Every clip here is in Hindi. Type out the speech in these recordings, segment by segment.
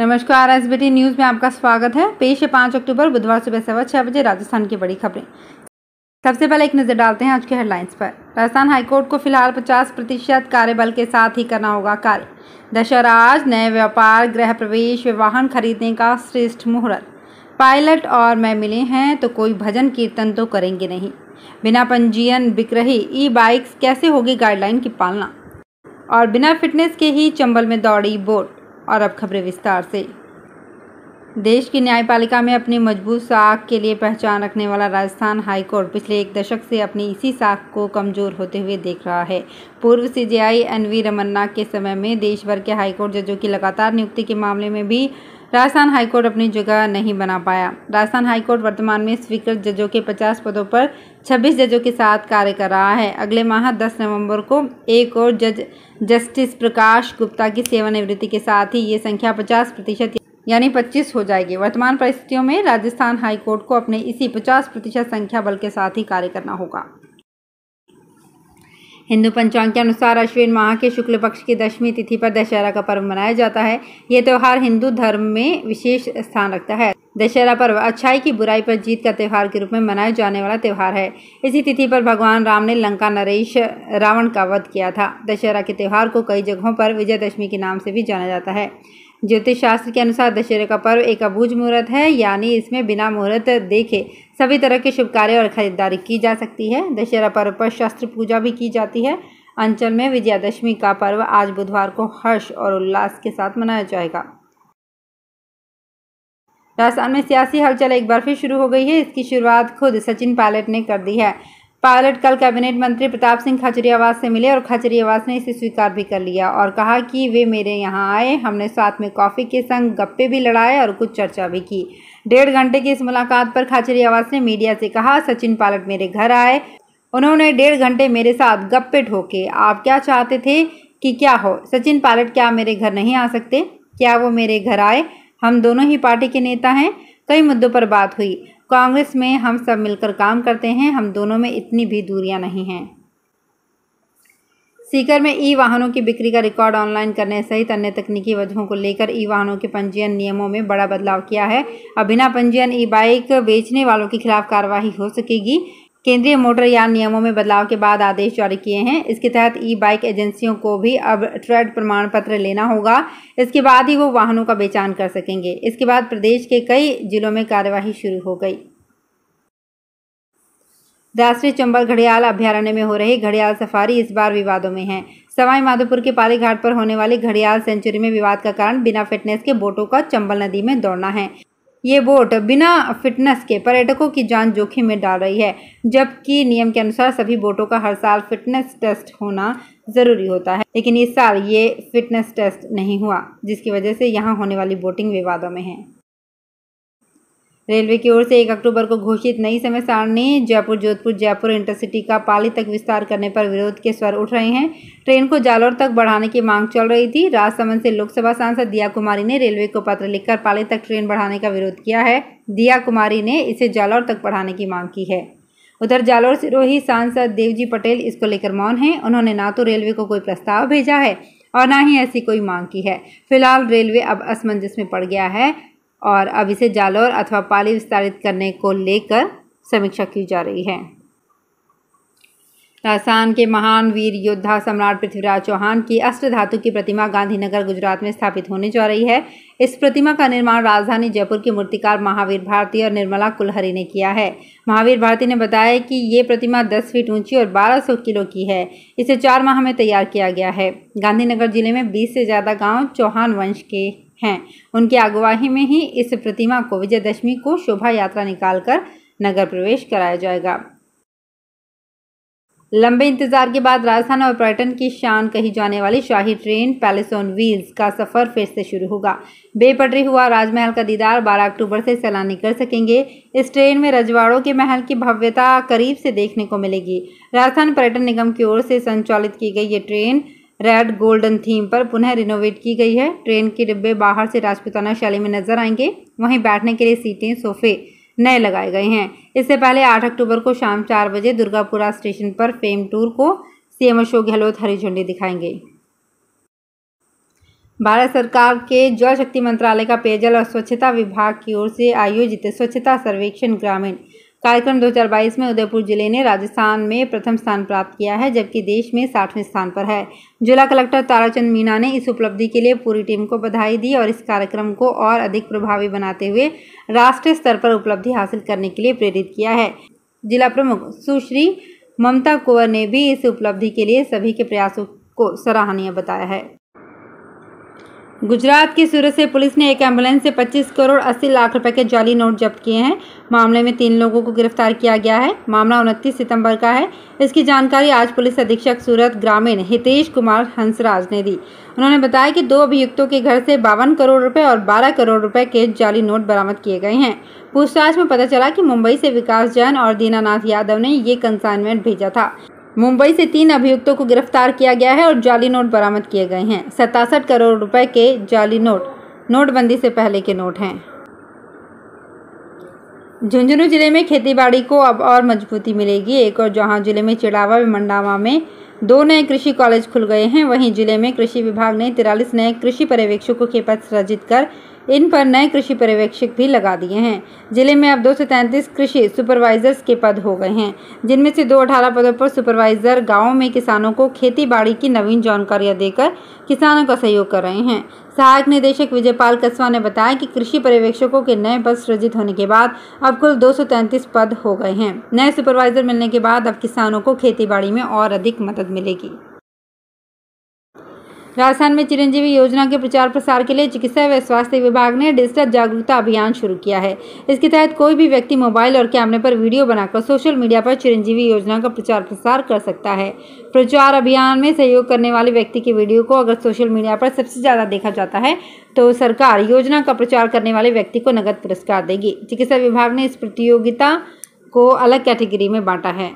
नमस्कार एस बी न्यूज़ में आपका स्वागत है पेश है पाँच अक्टूबर बुधवार सुबह सवा छः बजे राजस्थान की बड़ी खबरें सबसे पहले एक नज़र डालते हैं आज के हेडलाइंस पर राजस्थान हाईकोर्ट को फिलहाल 50 प्रतिशत कार्यबल के साथ ही करना होगा कार्य दशहराज नए व्यापार गृह प्रवेश वाहन खरीदने का श्रेष्ठ मुहूर्त पायलट और मैं मिले हैं तो कोई भजन कीर्तन तो करेंगे नहीं बिना पंजीयन बिक रही ई बाइक्स कैसे होगी गाइडलाइन की पालना और बिना फिटनेस के ही चंबल में दौड़ी बोट और अब खबरें विस्तार से देश की न्यायपालिका में अपनी मजबूत साख के लिए पहचान रखने वाला राजस्थान हाईकोर्ट पिछले एक दशक से अपनी इसी साख को कमजोर होते हुए देख रहा है पूर्व सीजेआई एन वी रमन्ना के समय में देश भर के हाईकोर्ट जजों की लगातार नियुक्ति के मामले में भी राजस्थान हाईकोर्ट अपनी जगह नहीं बना पाया राजस्थान हाईकोर्ट वर्तमान में स्वीकृत जजों के 50 पदों पर 26 जजों के साथ कार्य कर रहा है अगले माह 10 नवंबर को एक और जज जस्टिस प्रकाश गुप्ता की सेवानिवृत्ति के साथ ही ये संख्या 50 प्रतिशत यानी 25 हो जाएगी वर्तमान परिस्थितियों में राजस्थान हाईकोर्ट को अपने इसी पचास प्रतिशत संख्या बल के साथ ही कार्य करना होगा हिंदू पंचांग के अनुसार अश्विन माह के शुक्ल पक्ष की दशमी तिथि पर दशहरा का पर्व मनाया जाता है ये त्यौहार हिंदू धर्म में विशेष स्थान रखता है दशहरा पर्व अच्छाई की बुराई पर जीत का त्यौहार के रूप में मनाया जाने वाला त्यौहार है इसी तिथि पर भगवान राम ने लंका नरेश रावण का वध किया था दशहरा के त्यौहार को कई जगहों पर विजयदशमी के नाम से भी जाना जाता है ज्योतिष शास्त्र के अनुसार दशहरे का पर्व एक अबूझ मुहूर्त है यानी इसमें बिना मुहूर्त देखे सभी तरह के शुभ कार्य और खरीदारी की जा सकती है दशहरा पर्व पर शस्त्र पूजा भी की जाती है अंचल में विजयादशमी का पर्व आज बुधवार को हर्ष और उल्लास के साथ मनाया जाएगा राजस्थान में सियासी हलचल एक बार फिर शुरू हो गई है इसकी शुरुआत खुद सचिन पायलट ने कर दी है पायलट कल कैबिनेट मंत्री प्रताप सिंह खाचरियावास से मिले और खाचरियावास ने इसे स्वीकार भी कर लिया और कहा कि वे मेरे यहाँ आए हमने साथ में कॉफ़ी के संग गप्पे भी लड़ाए और कुछ चर्चा भी की डेढ़ घंटे की इस मुलाकात पर खाचरियावास ने मीडिया से कहा सचिन पायलट मेरे घर आए उन्होंने डेढ़ घंटे मेरे साथ गप्पे ठोके आप क्या चाहते थे कि क्या हो सचिन पायलट क्या मेरे घर नहीं आ सकते क्या वो मेरे घर आए हम दोनों ही पार्टी के नेता हैं कई मुद्दों पर बात हुई कांग्रेस में हम सब मिलकर काम करते हैं हम दोनों में इतनी भी दूरियां नहीं हैं सीकर में ई वाहनों की बिक्री का रिकॉर्ड ऑनलाइन करने सहित अन्य तकनीकी वजहों को लेकर ई वाहनों के पंजीयन नियमों में बड़ा बदलाव किया है अब बिना पंजीयन ई बाइक बेचने वालों के खिलाफ कार्रवाई हो सकेगी केंद्रीय मोटर यान नियमों में बदलाव के बाद आदेश जारी किए हैं इसके तहत ई बाइक एजेंसियों को भी अब ट्रेड प्रमाण पत्र लेना होगा इसके बाद ही वो वाहनों का बेचान कर सकेंगे इसके बाद प्रदेश के कई जिलों में कार्यवाही शुरू हो गई राष्ट्रीय चंबल घड़ियाल अभ्यारण्य में हो रही घड़ियाल सफारी इस बार विवादों में है सवाई माधोपुर के पाली घाट पर होने वाली घड़ियाल सेंचुरी में विवाद का कारण बिना फिटनेस के बोटों का चंबल नदी में दौड़ना है ये बोट बिना फिटनेस के पर्यटकों की जान जोखिम में डाल रही है जबकि नियम के अनुसार सभी बोटों का हर साल फिटनेस टेस्ट होना ज़रूरी होता है लेकिन इस साल ये फिटनेस टेस्ट नहीं हुआ जिसकी वजह से यहाँ होने वाली बोटिंग विवादों में है रेलवे की ओर से एक अक्टूबर को घोषित नई समय सारणी जयपुर जोधपुर जयपुर इंटरसिटी का पाली तक विस्तार करने पर विरोध के स्वर उठ रहे हैं ट्रेन को जालौर तक बढ़ाने की मांग चल रही थी राजसमंद से लोकसभा सांसद दिया कुमारी ने रेलवे को पत्र लिखकर पाली तक ट्रेन बढ़ाने का विरोध किया है दिया कुमारी ने इसे जालौर तक बढ़ाने की मांग की है उधर जालौर सिरोही सांसद देवजी पटेल इसको लेकर मौन हैं उन्होंने ना तो रेलवे को कोई प्रस्ताव भेजा है और ना ही ऐसी कोई मांग की है फिलहाल रेलवे अब असमंजस में पड़ गया है और अब इसे जालौर अथवा पाली विस्तारित करने को लेकर समीक्षा की जा रही है राजस्थान के महान वीर योद्धा सम्राट पृथ्वीराज चौहान की अष्ट धातु की प्रतिमा गांधीनगर गुजरात में स्थापित होने जा रही है इस प्रतिमा का निर्माण राजधानी जयपुर के मूर्तिकार महावीर भारती और निर्मला कुलहरी ने किया है महावीर भारती ने बताया कि ये प्रतिमा 10 फीट ऊंची और 1200 किलो की है इसे चार माह में तैयार किया गया है गांधीनगर जिले में बीस से ज़्यादा गाँव चौहान वंश के हैं उनकी अगुवाही में ही इस प्रतिमा को विजयदशमी को शोभा यात्रा निकालकर नगर प्रवेश कराया जाएगा लंबे इंतजार के बाद राजस्थान और पर्यटन की शान कही जाने वाली शाही ट्रेन पैलेस ऑन व्हील्स का सफर फिर से शुरू होगा बेपटरी हुआ राजमहल का दीदार 12 अक्टूबर से सैलानी कर सकेंगे इस ट्रेन में रजवाड़ों के महल की भव्यता करीब से देखने को मिलेगी राजस्थान पर्यटन निगम की ओर से संचालित की गई ये ट्रेन रेड गोल्डन थीम पर पुनः रिनोवेट की गई है ट्रेन के डिब्बे बाहर से राजपुताना शैली में नजर आएंगे वहीं बैठने के लिए सीटें सोफे नए लगाए गए हैं इससे पहले 8 अक्टूबर को शाम चार बजे दुर्गापुरा स्टेशन पर फेम टूर को सीएम अशोक गहलोत हरी झंडी दिखाएंगे भारत सरकार के जल शक्ति मंत्रालय का पेयजल और स्वच्छता विभाग की ओर से आयोजित स्वच्छता सर्वेक्षण ग्रामीण कार्यक्रम 2022 में उदयपुर जिले ने राजस्थान में प्रथम स्थान प्राप्त किया है जबकि देश में साठवें स्थान पर है जिला कलेक्टर ताराचंद मीणा ने इस उपलब्धि के लिए पूरी टीम को बधाई दी और इस कार्यक्रम को और अधिक प्रभावी बनाते हुए राष्ट्रीय स्तर पर उपलब्धि हासिल करने के लिए प्रेरित किया है जिला प्रमुख सुश्री ममता कुंवर ने भी इस उपलब्धि के लिए सभी के प्रयासों को सराहनीय बताया है गुजरात के सूरत से पुलिस ने एक एम्बुलेंस से 25 करोड़ 80 लाख रुपए के जाली नोट जब्त किए हैं मामले में तीन लोगों को गिरफ्तार किया गया है मामला उनतीस सितंबर का है इसकी जानकारी आज पुलिस अधीक्षक सूरत ग्रामीण हितेश कुमार हंसराज ने दी उन्होंने बताया कि दो अभियुक्तों के घर से बावन करोड़ रुपए और बारह करोड़ रुपए के जाली नोट बरामद किए गए हैं पूछताछ में पता चला कि मुंबई से विकास जैन और दीनानाथ यादव ने ये कंसाइनमेंट भेजा था मुंबई से तीन अभियुक्तों को गिरफ्तार किया गया है और जाली नोट बरामद किए गए हैं सतासठ करोड़ रुपए के जाली नोट नोटबंदी से पहले के नोट हैं झुंझुनू जिले में खेतीबाड़ी को अब और मजबूती मिलेगी एक और जहां जिले में चिड़ावा व मंडावा में दो नए कृषि कॉलेज खुल गए हैं वहीं जिले में कृषि विभाग ने तिरालीस नए कृषि पर्यवेक्षकों के पद सृजित कर इन पर नए कृषि पर्यवेक्षक भी लगा दिए हैं जिले में अब दो कृषि सुपरवाइजर्स के पद हो गए हैं जिनमें से दो अठारह पदों पर सुपरवाइजर गाँव में किसानों को खेती बाड़ी की नवीन जानकारियाँ देकर किसानों का सहयोग कर रहे हैं सहायक निदेशक विजय पाल कस्वा ने बताया कि कृषि पर्यवेक्षकों के नए पद सृजित होने के बाद अब कुल 233 पद हो गए हैं नए सुपरवाइजर मिलने के बाद अब किसानों को खेती बाड़ी में और अधिक मदद मिलेगी राजस्थान में चिरंजीवी योजना के प्रचार प्रसार के लिए चिकित्सा व स्वास्थ्य विभाग ने डिजिटल जागरूकता अभियान शुरू किया है इसके तहत कोई भी व्यक्ति मोबाइल और कैमरे पर वीडियो बनाकर सोशल मीडिया पर चिरंजीवी योजना का प्रचार प्रसार कर सकता है प्रचार अभियान में सहयोग करने वाले व्यक्ति की वीडियो को अगर सोशल मीडिया पर सबसे ज़्यादा देखा जाता है तो सरकार योजना का प्रचार करने वाले व्यक्ति को नगद पुरस्कार देगी चिकित्सा विभाग ने इस प्रतियोगिता को अलग कैटेगरी में बांटा है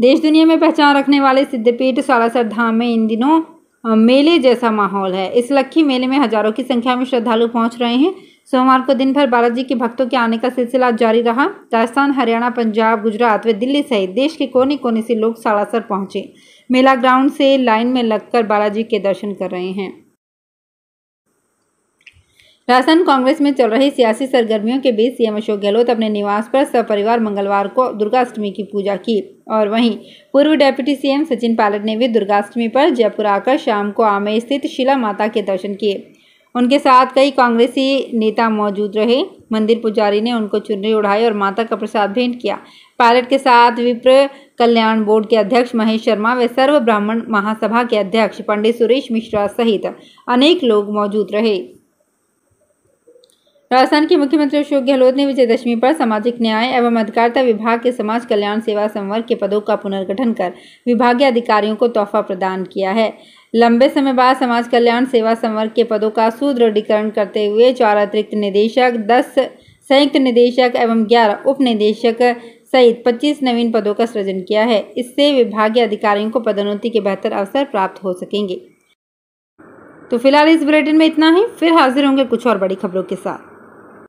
देश दुनिया में पहचान रखने वाले सिद्धपीठ सालासर धाम में इन दिनों मेले जैसा माहौल है इस लक्खी मेले में हजारों की संख्या में श्रद्धालु पहुंच रहे हैं सोमवार को दिन भर बालाजी के भक्तों के आने का सिलसिला जारी रहा राजस्थान हरियाणा पंजाब गुजरात व दिल्ली सहित देश के कोने कोने से लोग सालासर पहुंचे मेला ग्राउंड से लाइन में लगकर बालाजी के दर्शन कर रहे हैं राजस्थान कांग्रेस में चल रही सियासी सरगर्मियों के बीच सीएम अशोक गहलोत अपने निवास पर सपरिवार मंगलवार को दुर्गाष्टमी की पूजा की और वहीं पूर्व डेप्यूटी सीएम सचिन पायलट ने भी दुर्गाष्टमी पर जयपुर आकर शाम को आमेर स्थित शिला माता के दर्शन किए उनके साथ कई कांग्रेसी नेता मौजूद रहे मंदिर पुजारी ने उनको चुनरी उड़ाई और माता का प्रसाद भेंट किया पायलट के साथ विप्र कल्याण बोर्ड के अध्यक्ष महेश शर्मा व सर्व ब्राह्मण महासभा के अध्यक्ष पंडित सुरेश मिश्रा सहित अनेक लोग मौजूद रहे राजस्थान के मुख्यमंत्री अशोक गहलोत ने विजयदशमी पर सामाजिक न्याय एवं अधिकारिता विभाग के समाज कल्याण सेवा संवर्ग के पदों का पुनर्गठन कर विभागीय अधिकारियों को तोहफा प्रदान किया है लंबे समय बाद समाज कल्याण सेवा संवर्ग के पदों का सुदृढ़ीकरण करते हुए चार अतिरिक्त निदेशक दस संयुक्त निदेशक एवं ग्यारह उप निदेशक सहित पच्चीस नवीन पदों का सृजन किया है इससे विभागीय अधिकारियों को पदोन्नति के बेहतर अवसर प्राप्त हो सकेंगे तो फिलहाल इस बुलेटिन में इतना ही फिर हाजिर होंगे कुछ और बड़ी खबरों के साथ